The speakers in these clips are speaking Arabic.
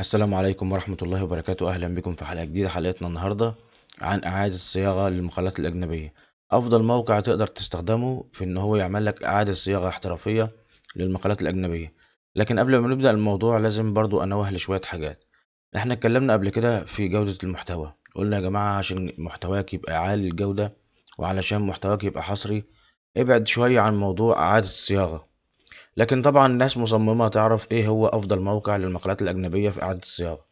السلام عليكم ورحمة الله وبركاته أهلا بكم في حلقة جديدة حلقتنا النهاردة عن إعادة صياغة للمقالات الأجنبية أفضل موقع تقدر تستخدمه في إن هو يعمل لك إعادة صياغة احترافية للمقالات الأجنبية لكن قبل ما نبدأ الموضوع لازم برضو أنوه لشوية حاجات إحنا اتكلمنا قبل كده في جودة المحتوى قلنا يا جماعة عشان محتواك يبقى عالي الجودة وعلشان محتواك يبقى حصري ابعد شوية عن موضوع إعادة الصياغة لكن طبعا الناس مصممة تعرف ايه هو افضل موقع للمقالات الاجنبية في اعادة الصياغة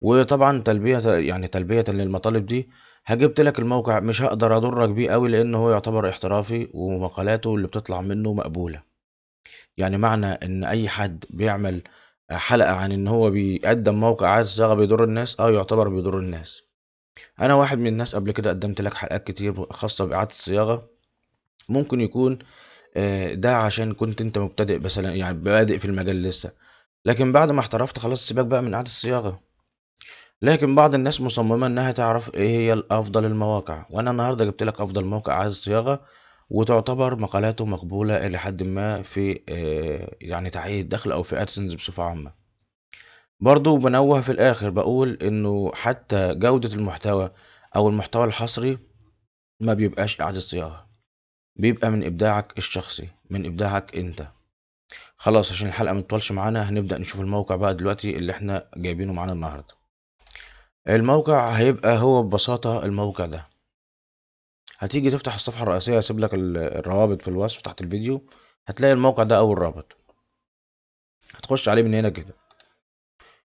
وطبعا تلبية يعني تلبية للمطالب دي هجبت لك الموقع مش هقدر اضرك بيه قوي لان هو يعتبر احترافي ومقالاته اللي بتطلع منه مقبولة يعني معنى ان اي حد بيعمل حلقة عن ان هو بيقدم موقع اعادة صياغة بيضر الناس اه يعتبر بيضر الناس انا واحد من الناس قبل كده قدمت لك حلقات كتير خاصة باعادة الصياغة ممكن يكون آه، ده عشان كنت أنت مبتدئ مثلًا، يعني بادئ في المجال لسه، لكن بعد ما احترفت خلاص سيبك بقى من إعادة الصياغة. لكن بعض الناس مصممة إنها تعرف إيه هي الافضل أفضل المواقع، وأنا النهارده جبت لك أفضل موقع إعادة الصياغة وتعتبر مقالاته مقبولة إلى حدٍ ما في آه، يعني تحقيق الدخل أو في ادسنس بصفة عامة. برضه بنوه في الآخر بقول إنه حتى جودة المحتوى أو المحتوى الحصري ما بيبقاش إعادة صياغة. بيبقى من إبداعك الشخصي، من إبداعك أنت. خلاص عشان الحلقة ما تطولش معانا هنبدأ نشوف الموقع بقى دلوقتي اللي إحنا جايبينه معانا النهاردة. الموقع هيبقى هو ببساطة الموقع ده. هتيجي تفتح الصفحة الرئيسية هسيب لك الروابط في الوصف تحت الفيديو هتلاقي الموقع ده أول رابط. هتخش عليه من هنا كده.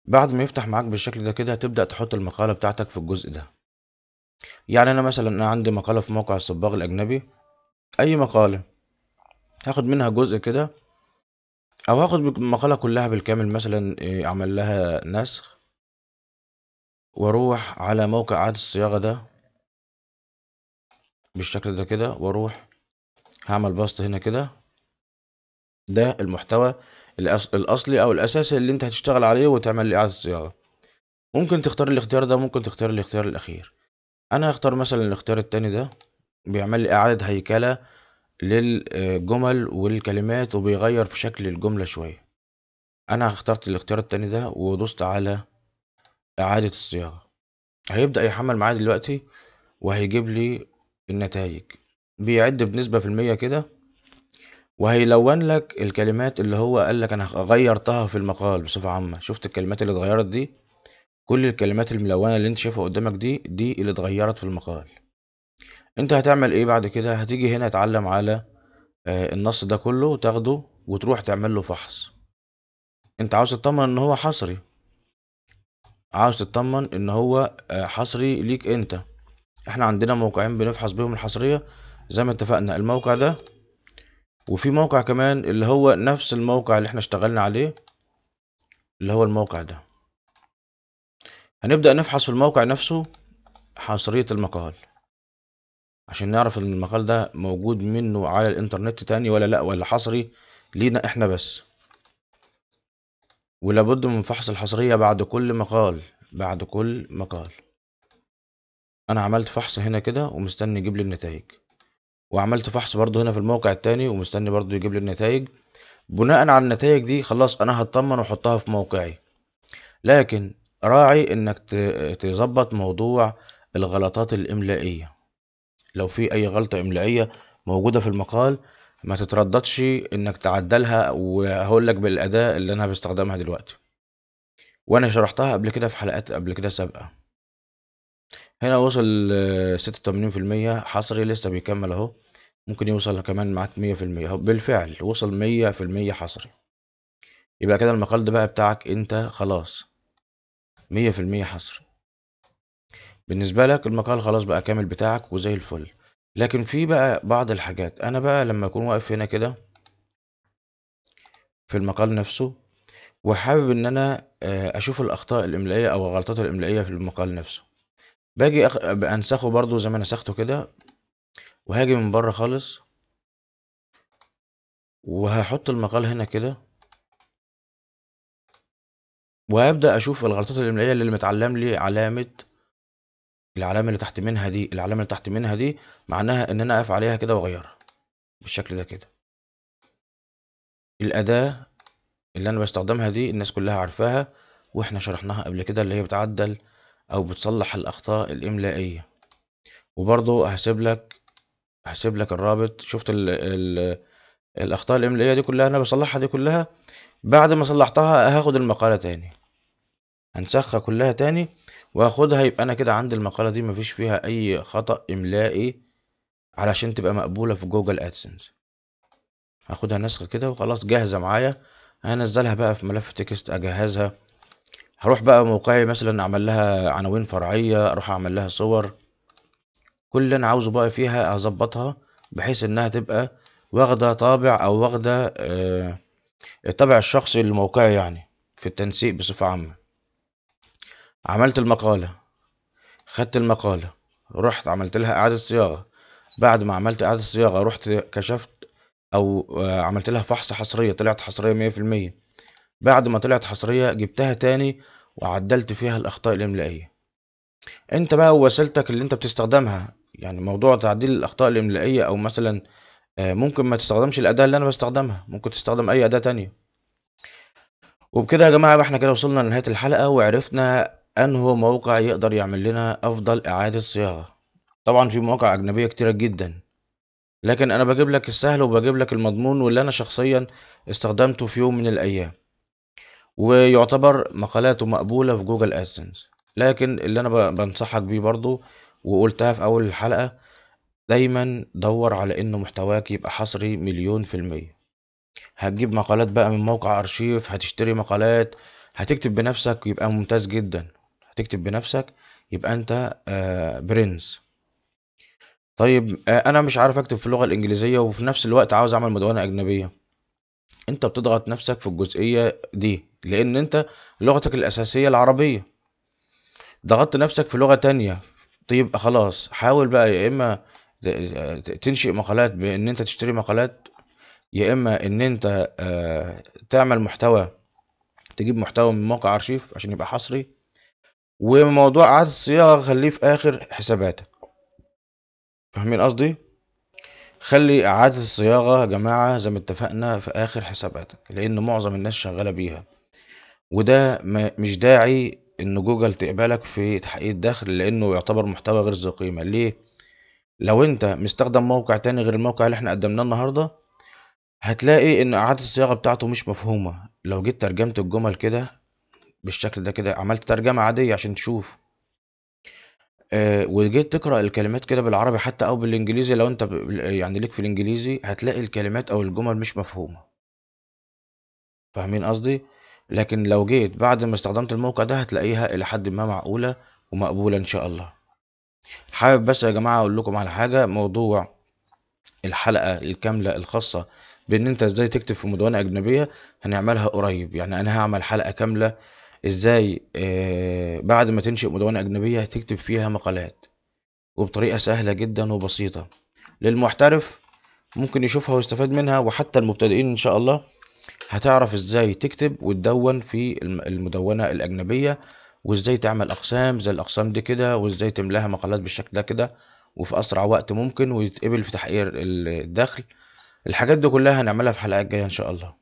بعد ما يفتح معاك بالشكل ده كده هتبدأ تحط المقالة بتاعتك في الجزء ده. يعني أنا مثلا أنا عندي مقالة في موقع الصباغ الأجنبي أي مقالة هاخد منها جزء كده أو هاخد المقالة كلها بالكامل مثلًا إيه، أعمل لها نسخ وأروح على موقع إعادة الصياغة ده بالشكل ده كده، وأروح هعمل بسط هنا كده. ده المحتوى الأصلي أو الأساسي اللي أنت هتشتغل عليه وتعمل لي إعادة صياغة. ممكن تختار الاختيار ده، ممكن تختار الاختيار الأخير. أنا هختار مثلًا الاختيار التاني ده. بيعمل لي إعادة هيكلة للجمل والكلمات وبيغير في شكل الجملة شوية أنا اخترت الاختيار التاني ده ودوست على إعادة الصياغة هيبدأ يحمل معايا دلوقتي وهيجيب لي النتائج بيعد بنسبة في المية كده وهيلون لك الكلمات اللي هو قال لك انا غيرتها في المقال بصفة عامة شفت الكلمات اللي اتغيرت دي كل الكلمات الملونة اللي انت شايفها قدامك دي دي اللي اتغيرت في المقال انت هتعمل ايه بعد كده هتيجي هنا اتعلم على آه، النص ده كله وتاخده وتروح تعمل له فحص انت عاوز تطمن ان هو حصري عاوز تطمن ان هو آه، حصري ليك انت احنا عندنا موقعين بنفحص بيهم الحصرية زي ما اتفقنا الموقع ده وفي موقع كمان اللي هو نفس الموقع اللي احنا اشتغلنا عليه اللي هو الموقع ده هنبدأ نفحص في الموقع نفسه حصرية المقال عشان نعرف ان المقال ده موجود منه على الانترنت تاني ولا لا ولا حصري لينا احنا بس ولابد من فحص الحصرية بعد كل مقال بعد كل مقال انا عملت فحص هنا كده ومستني يجيب لي النتائج وعملت فحص برضو هنا في الموقع التاني ومستني برضو يجيب لي النتائج بناء على النتائج دي خلاص انا هطمن واحطها في موقعي لكن راعي انك تظبط موضوع الغلطات الاملائيه لو في اي غلطة املائية موجودة في المقال ما تترددش انك تعدلها وهقول لك بالاداة اللي انا بستخدمها دلوقتي وانا شرحتها قبل كده في حلقات قبل كده سابقة هنا وصل ستة وتمانين في المية حصري لسه بيكمل اهو ممكن يوصل كمان معاك مية في المية بالفعل وصل مية في المية حصري يبقى كده المقال ده بقى بتاعك انت خلاص مية في المية حصري بالنسبة لك المقال خلاص بقى كامل بتاعك وزي الفل لكن في بقى بعض الحاجات انا بقى لما اكون واقف هنا كده في المقال نفسه وحابب ان انا آه، اشوف الاخطاء الاملائية او الغلطات الاملائية في المقال نفسه باجي انسخه برضو زي ما نسخته كده وهاجي من بره خالص وهحط المقال هنا كده وهبدأ اشوف الغلطات الاملائية اللي متعلم لي علامة العلامة اللي تحت منها دي العلامة اللي تحت منها دي معناها إن أنا أقف عليها كده وأغيرها بالشكل ده كده الأداة اللي أنا بستخدمها دي الناس كلها عارفاها وإحنا شرحناها قبل كده اللي هي بتعدل أو بتصلح الأخطاء الإملائية وبرضه هسيب لك هسيب لك الرابط شفت ال الـ الأخطاء الإملائية دي كلها أنا بصلحها دي كلها بعد ما صلحتها هاخد المقالة تاني هنسخها كلها تاني واخدها يبقى انا كده عندي المقالة دي مفيش فيها اي خطأ املائي علشان تبقى مقبولة في جوجل ادسنس هاخدها نسخة كده وخلاص جاهزة معايا هنزلها بقى في ملف تكست اجهزها هروح بقى موقعي مثلا اعمل لها عناوين فرعية اروح اعمل لها صور كل اللي انا عاوزه بقى فيها اظبطها بحيث انها تبقى واخدة طابع او واخدة آه، الطابع الشخصي لموقعي يعني في التنسيق بصفة عامة عملت المقالة خدت المقالة رحت عملت لها إعادة صياغة بعد ما عملت إعادة صياغة رحت كشفت أو آه، عملت لها فحص حصرية طلعت حصرية مية في المية بعد ما طلعت حصرية جبتها تاني وعدلت فيها الأخطاء الإملائية أنت بقى وسيلتك اللي أنت بتستخدمها يعني موضوع تعديل الأخطاء الإملائية أو مثلا آه، ممكن ما تستخدمش الأداة اللي أنا بستخدمها ممكن تستخدم أي أداة تانية وبكده يا جماعة احنا كده وصلنا لنهاية الحلقة وعرفنا انه موقع يقدر يعمل لنا افضل اعادة صياغة طبعا في مواقع اجنبية كتيرة جدا لكن انا بجيب لك السهل وبجيب لك المضمون واللي انا شخصيا استخدمته في يوم من الايام ويعتبر مقالاته مقبولة في جوجل ادسنس لكن اللي انا بنصحك بيه برضو وقلتها في اول الحلقة دايما دور على انه محتواك يبقى حصري مليون في المية هتجيب مقالات بقى من موقع ارشيف هتشتري مقالات هتكتب بنفسك ويبقى ممتاز جدا تكتب بنفسك يبقى انت آه، برنس طيب آه، انا مش عارف اكتب في اللغه الانجليزيه وفي نفس الوقت عاوز اعمل مدونه اجنبيه انت بتضغط نفسك في الجزئيه دي لان انت لغتك الاساسيه العربيه ضغطت نفسك في لغه تانية طيب خلاص حاول بقى يا اما تنشئ مقالات بان انت تشتري مقالات يا اما ان انت آه، تعمل محتوى تجيب محتوى من موقع ارشيف عشان يبقى حصري وموضوع اعادة الصياغة خليه في آخر حساباتك فاهمين قصدي؟ خلي إعادة الصياغة يا جماعة زي ما اتفقنا في آخر حساباتك لأن معظم الناس شغالة بيها وده مش داعي إن جوجل تقبلك في تحقيق دخل لأنه يعتبر محتوى غير ذو قيمة ليه؟ لو أنت مستخدم موقع تاني غير الموقع اللي احنا قدمناه النهاردة هتلاقي إن إعادة الصياغة بتاعته مش مفهومة لو جيت ترجمت الجمل كده بالشكل ده كده عملت ترجمة عادية عشان تشوف آه، وجيت تقرأ الكلمات كده بالعربي حتى أو بالإنجليزي لو أنت يعني ليك في الإنجليزي هتلاقي الكلمات أو الجمل مش مفهومة فاهمين قصدي؟ لكن لو جيت بعد ما استخدمت الموقع ده هتلاقيها إلى حد ما معقولة ومقبولة إن شاء الله حابب بس يا جماعة أقول لكم على حاجة موضوع الحلقة الكاملة الخاصة بإن أنت إزاي تكتب في مدونة أجنبية هنعملها قريب يعني أنا هعمل حلقة كاملة ازاي آه، بعد ما تنشئ مدونة أجنبية تكتب فيها مقالات وبطريقة سهلة جدا وبسيطة للمحترف ممكن يشوفها ويستفاد منها وحتى المبتدئين إن شاء الله هتعرف ازاي تكتب وتدون في المدونة الأجنبية وازاي تعمل أقسام زي الأقسام دي كده وازاي تملاها مقالات بالشكل ده كده وفي أسرع وقت ممكن ويتقبل في تحقيق الدخل الحاجات دي كلها هنعملها في حلقات جاية إن شاء الله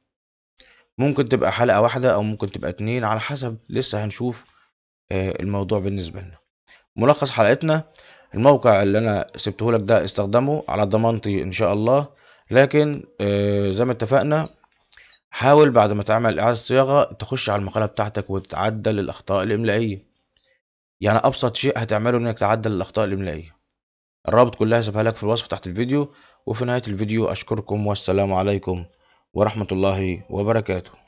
ممكن تبقى حلقة واحدة أو ممكن تبقى اتنين على حسب لسه هنشوف آه، الموضوع بالنسبة لنا ملخص حلقتنا الموقع اللي أنا سبته لك ده استخدمه على ضمانتي إن شاء الله لكن آه، زي ما اتفقنا حاول بعد ما تعمل إعادة صياغة تخش على المقالة بتاعتك وتعدل الأخطاء الإملائية يعني أبسط شيء هتعمله إنك تعدل الأخطاء الإملائية الرابط كلها سيبها لك في الوصف تحت الفيديو وفي نهاية الفيديو أشكركم والسلام عليكم ورحمة الله وبركاته